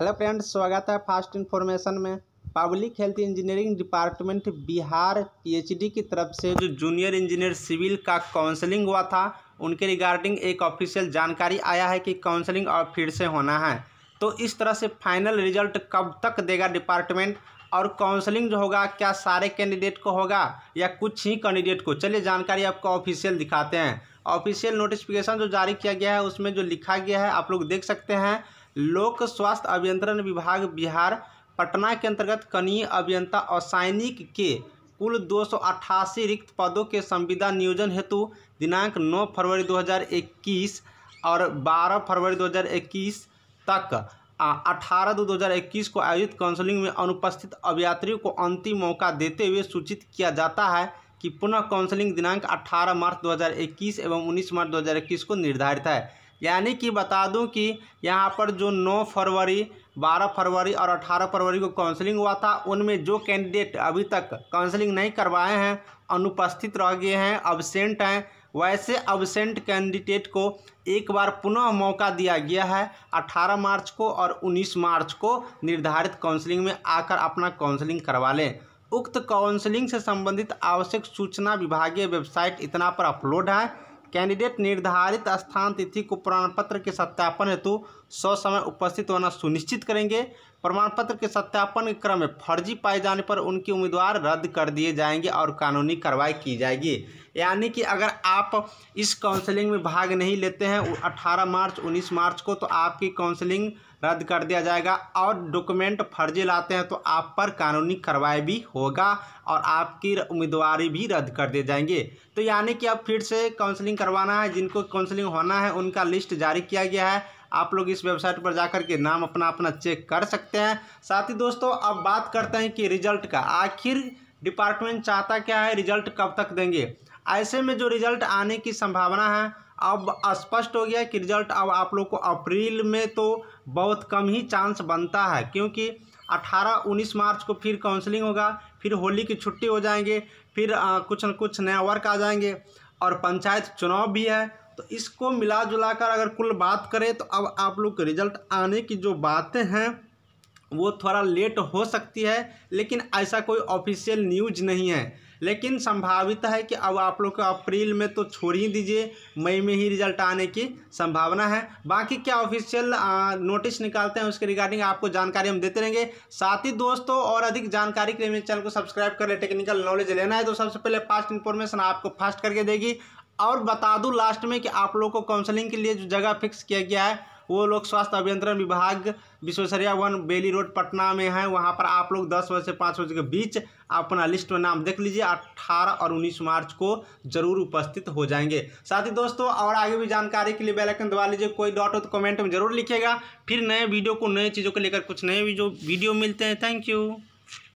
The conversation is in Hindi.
हेलो फ्रेंड्स स्वागत है फास्ट इन्फॉर्मेशन में public health engineering department Bihar PHD की तरफ से जो जूनियर इंजीनियर सिविल का काउंसलिंग हुआ था उनके रिगार्डिंग एक ऑफिशियल जानकारी आया है कि काउंसलिंग और फिर से होना है तो इस तरह से फाइनल रिजल्ट कब तक देगा डिपार्टमेंट और काउंसलिंग जो होगा क्या सारे कैंडिडेट को होगा या कुछ ही कैंडिडेट को चलिए जानकारी आपको ऑफिशियल दिखाते हैं ऑफिशियल नोटिफिकेशन जो जारी किया गया है उसमें जो लिखा गया है आप लोग देख सकते हैं लोक स्वास्थ्य अभियंत्रण विभाग बिहार पटना के अंतर्गत कनीय अभियंता सैनिक के कुल दो रिक्त पदों के संविदा नियोजन हेतु दिनांक 9 फरवरी 2021 और 12 फरवरी 2021 तक अठारह दो 2021 को आयोजित काउंसलिंग में अनुपस्थित अभ्यात्रियों को अंतिम मौका देते हुए सूचित किया जाता है कि पुनः काउंसलिंग दिनांक 18 मार्च 2021 एवं 19 मार्च 2021 को निर्धारित है यानी कि बता दूं कि यहाँ पर जो 9 फरवरी 12 फरवरी और 18 फरवरी को काउंसलिंग हुआ था उनमें जो कैंडिडेट अभी तक काउंसलिंग नहीं करवाए हैं अनुपस्थित रह गए हैं अबसेंट हैं वैसे अबसेंट कैंडिडेट को एक बार पुनः मौका दिया गया है 18 मार्च को और 19 मार्च को निर्धारित काउंसलिंग में आकर अपना काउंसलिंग करवा लें उक्त काउंसलिंग से संबंधित आवश्यक सूचना विभागीय वेबसाइट इतना पर अपलोड है कैंडिडेट निर्धारित स्थान तिथि को प्रमाण पत्र के सत्यापन हेतु सौ समय उपस्थित होना सुनिश्चित करेंगे प्रमाण पत्र के सत्यापन के क्रम में फर्जी पाए जाने पर उनके उम्मीदवार रद्द कर दिए जाएंगे और कानूनी कार्रवाई की जाएगी यानी कि अगर आप इस काउंसलिंग में भाग नहीं लेते हैं 18 मार्च 19 मार्च को तो आपकी काउंसलिंग रद्द कर दिया जाएगा और डॉक्यूमेंट फर्जी लाते हैं तो आप पर कानूनी कार्रवाई भी होगा और आपकी उम्मीदवारी भी रद्द कर दिए जाएंगे तो यानी कि अब फिर से काउंसलिंग करवाना है जिनको काउंसलिंग होना है उनका लिस्ट जारी किया गया है आप लोग इस वेबसाइट पर जाकर के नाम अपना अपना चेक कर सकते हैं साथ ही दोस्तों अब बात करते हैं कि रिजल्ट का आखिर डिपार्टमेंट चाहता क्या है रिजल्ट कब तक देंगे ऐसे में जो रिजल्ट आने की संभावना है अब स्पष्ट हो गया कि रिजल्ट अब आप लोग को अप्रैल में तो बहुत कम ही चांस बनता है क्योंकि 18-19 मार्च को फिर काउंसलिंग होगा फिर होली की छुट्टी हो जाएंगे फिर आ, कुछ न कुछ नया वर्क आ जाएंगे और पंचायत चुनाव भी है तो इसको मिला जुला कर अगर कुल बात करें तो अब आप लोग के रिजल्ट आने की जो बातें हैं वो थोड़ा लेट हो सकती है लेकिन ऐसा कोई ऑफिशियल न्यूज नहीं है लेकिन संभावित है कि अब आप लोग को अप्रैल में तो छोड़ ही दीजिए मई में ही रिजल्ट आने की संभावना है बाकी क्या ऑफिशियल नोटिस निकालते हैं उसके रिगार्डिंग आपको जानकारी हम देते रहेंगे साथ ही दोस्तों और अधिक जानकारी के लिए मेरे चैनल को सब्सक्राइब कर ले टेक्निकल नॉलेज लेना है तो सबसे पहले फास्ट इन्फॉर्मेशन आपको फास्ट करके देगी और बता दूँ लास्ट में कि आप लोग को काउंसलिंग के लिए जो जगह फिक्स किया गया है वो लोग स्वास्थ्य अभियंत्रण विभाग विश्वेश्वरिया वन बेली रोड पटना में है वहाँ पर आप लोग दस बजे से पाँच बजे के बीच अपना लिस्ट में नाम देख लीजिए अट्ठारह और उन्नीस मार्च को जरूर उपस्थित हो जाएंगे साथ ही दोस्तों और आगे भी जानकारी के लिए आइकन दबा लीजिए कोई डॉट हो तो कमेंट में जरूर लिखिएगा फिर नए वीडियो को नए चीज़ों को लेकर कुछ नए वीडियो मिलते हैं थैंक यू